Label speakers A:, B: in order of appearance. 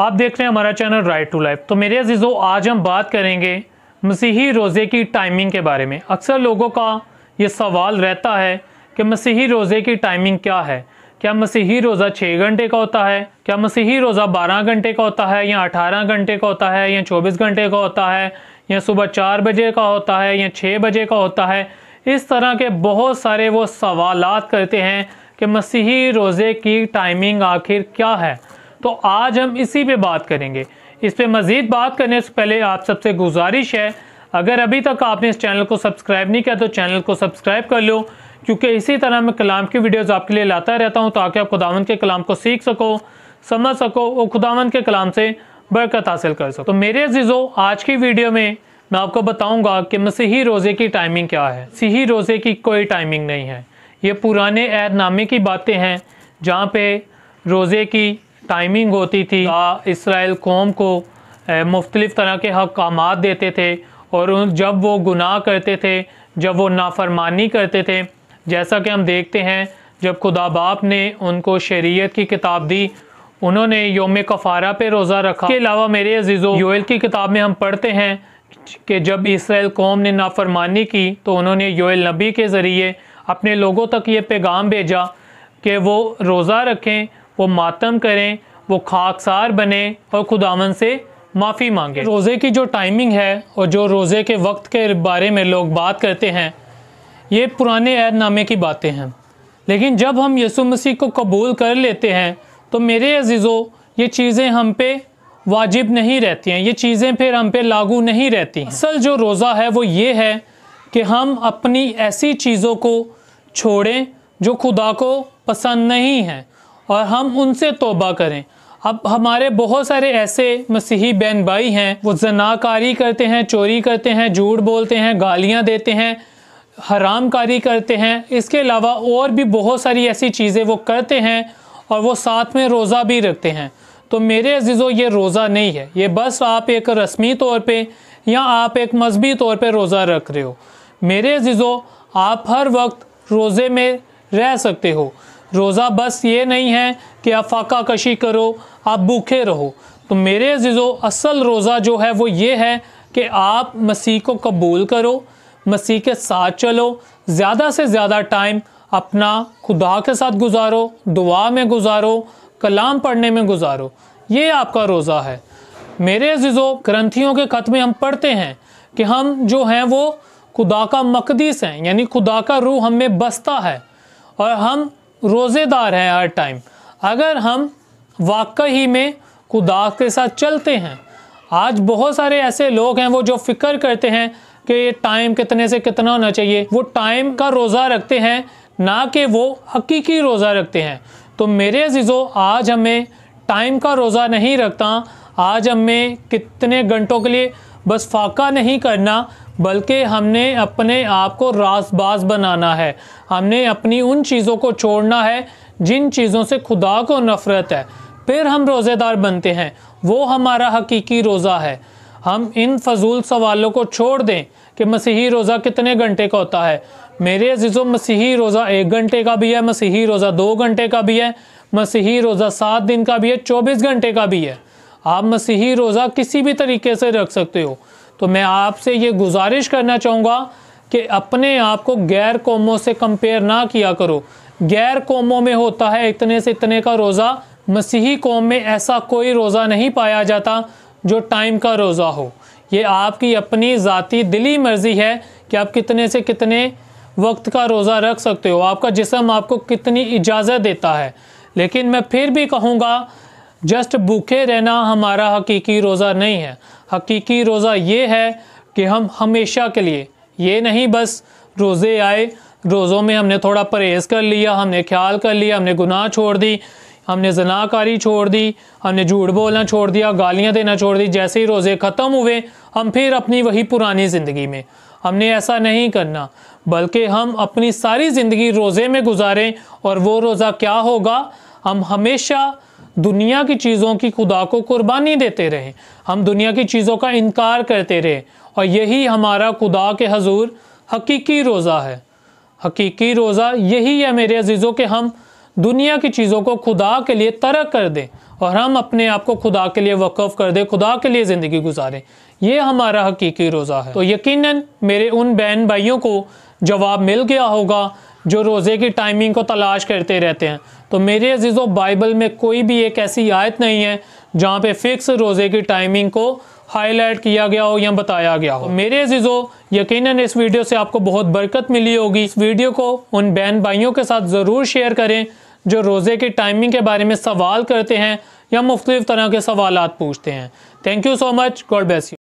A: आप देख रहे हैं हमारा चैनल राइट टू लाइफ तो मेरे अजीज़ों आज हम बात करेंगे मसीही रोज़े की टाइमिंग के बारे में अक्सर लोगों का ये सवाल रहता है कि मसीही रोज़े की टाइमिंग क्या है क्या मसीही रोज़ा छः घंटे का होता है क्या मसीही रोज़ा बारह घंटे का होता है या अठारह घंटे का होता है या चौबीस घंटे का होता है या सुबह चार बजे का होता है या छः बजे का होता है इस तरह के बहुत सारे वो सवालात करते हैं कि मसीही रोज़े की टाइमिंग आखिर क्या है तो आज हम इसी पे बात करेंगे इस पे मज़ीद बात करने से पहले आप सबसे गुजारिश है अगर अभी तक आपने इस चैनल को सब्सक्राइब नहीं किया तो चैनल को सब्सक्राइब कर लो क्योंकि इसी तरह मैं कलाम की वीडियोज़ आपके लिए लाता रहता हूँ ताकि आप खुदावन के कलाम को सीख सको समझ सको और खुदावन के कलाम से बरकत हासिल कर सको तो मेरे जिजो आज की वीडियो में मैं आपको बताऊंगा कि मसीही रोज़े की टाइमिंग क्या है सीही रोज़े की कोई टाइमिंग नहीं है ये पुराने नामे की बातें हैं जहाँ पे रोज़े की टाइमिंग होती थी हाँ। तो इसराइल कौम को मुख्तलिफ़ तरह के हकाम देते थे और जब वो गुनाह करते थे जब वो नाफरमानी करते थे जैसा कि हम देखते हैं जब खुदा बाप ने उनको शरीयत की किताब दी उन्होंने योम कफ़ारा पे रोज़ा रखा इसके अलावा मेरे अजीज़ों योएल की किताब में हम पढ़ते हैं कि जब इसराइल कौम ने नाफरमानी की तो उन्होंने योएल नबी के ज़रिए अपने लोगों तक ये पैगाम भेजा कि वो रोज़ा रखें वो मातम करें वो खाकसार बने और खुदावन से माफ़ी मांगे रोज़े की जो टाइमिंग है और जो रोज़े के वक्त के बारे में लोग बात करते हैं ये पुराने नामे की बातें हैं लेकिन जब हम यसु मसीह को कबूल कर लेते हैं तो मेरे अजीज़ों ये चीज़ें हम पे वाजिब नहीं रहती हैं ये चीज़ें फिर हम पे लागू नहीं रहती असल जो रोज़ा है वो ये है कि हम अपनी ऐसी चीज़ों को छोड़ें जो खुदा को पसंद नहीं हैं और हम उनसे तोबा करें अब हमारे बहुत सारे ऐसे मसीही बहन भाई हैं वो जनाकारी करते हैं चोरी करते हैं झूठ बोलते हैं गालियाँ देते हैं हरामकारी करते हैं इसके अलावा और भी बहुत सारी ऐसी चीज़ें वो करते हैं और वो साथ में रोज़ा भी रखते हैं तो मेरे अजीज़ो ये रोज़ा नहीं है ये बस आप एक रस्मी तौर पे या आप एक मजहबी तौर पे रोज़ा रख रहे हो मेरे अजीज़ो आप हर वक्त रोज़े में रह सकते हो रोज़ा बस ये नहीं है कि आप फाका कशी करो आप भूखे रहो तो मेरे अजीज़ो असल रोज़ा जो है वो ये है कि आप मसीह को कबूल करो मसीह के साथ चलो ज़्यादा से ज़्यादा टाइम अपना खुदा के साथ गुजारो दुआ में गुजारो कलाम पढ़ने में गुजारो ये आपका रोज़ा है मेरे अजीज़ो ग्रंथियों के ख़त में हम पढ़ते हैं कि हम जो हैं वो खुदा का मकदीस हैं यानी खुदा का रूह हमें बसता है और हम रोज़ेदार हैं हर टाइम अगर हम वाकई में खुदा के साथ चलते हैं आज बहुत सारे ऐसे लोग हैं वो जो फ़िक्र करते हैं कि टाइम कितने से कितना होना चाहिए वो टाइम का रोज़ा रखते हैं ना कि वो हकीकी रोज़ा रखते हैं तो मेरे जिजो आज हमें टाइम का रोज़ा नहीं रखता आज हमें कितने घंटों के लिए बस फाका नहीं करना बल्कि हमने अपने आप को रासबाज बनाना है हमने अपनी उन चीज़ों को छोड़ना है जिन चीज़ों से खुदा को नफ़रत है फिर हम रोज़ेदार बनते हैं वो हमारा हकीकी रोज़ा है हम इन फजूल सवालों को छोड़ दें कि मसीही रोज़ा कितने घंटे का होता है मेरे अजीज़ों मसीही रोज़ा एक घंटे का भी है मसीही रोज़ा दो घंटे का भी है मसीही रोज़ा सात दिन का भी है चौबीस घंटे का भी है आप मसीही रोज़ा किसी भी तरीके से रख सकते हो तो मैं आपसे ये गुजारिश करना चाहूँगा कि अपने आप को गैर कौमों से कंपेयर ना किया करो गैर कौमों में होता है इतने से इतने का रोज़ा मसीही कौम में ऐसा कोई रोज़ा नहीं पाया जाता जो टाइम का रोज़ा हो ये आपकी अपनी ज़ाती दिली मर्ज़ी है कि आप कितने से कितने वक्त का रोज़ा रख सकते हो आपका जिसम आपको कितनी इजाज़त देता है लेकिन मैं फिर भी कहूँगा जस्ट भूखे रहना हमारा हकीकी रोज़ा नहीं है हकीकी रोज़ा ये है कि हम हमेशा के लिए ये नहीं बस रोज़े आए रोज़ों में हमने थोड़ा परहेज़ कर लिया हमने ख्याल कर लिया हमने गुनाह छोड़ दी हमने जनाकारी छोड़ दी हमने झूठ बोलना छोड़ दिया गालियाँ देना छोड़ दी जैसे ही रोज़े ख़त्म हुए हम फिर अपनी वही पुरानी ज़िंदगी में हमने ऐसा नहीं करना बल्कि हम अपनी सारी ज़िंदगी रोज़े में गुजारें और वो रोज़ा क्या होगा हम हमेशा दुनिया की चीज़ों की खुदा को कुर्बानी देते रहें हम दुनिया की चीज़ों का इनकार करते रहें और यही हमारा खुदा के हजूर हकीकी रोज़ा है हकीकी रोज़ा यही है मेरे अजीज़ों के हम दुनिया की चीज़ों को खुदा के लिए तरक कर दें और हम अपने आप को खुदा के लिए वक़ कर दें खुदा के लिए ज़िंदगी गुजारें ये हमारा हकीकी रोज़ा है तो यकीनन मेरे उन बहन भाइयों को जवाब मिल गया होगा जो रोज़े की टाइमिंग को तलाश करते रहते हैं तो मेरे अजीजों बाइबल में कोई भी एक ऐसी आयत नहीं है जहाँ पे फ़िक्स रोज़े की टाइमिंग को हाईलाइट किया गया हो या बताया गया हो मेरे अजीजों यकीनन इस वीडियो से आपको बहुत बरकत मिली होगी इस वीडियो को उन बहन भाइयों के साथ ज़रूर शेयर करें जो रोज़े की टाइमिंग के बारे में सवाल करते हैं या मुख्तलिफ़ तरह के सवाल पूछते हैं thank you so much God bless you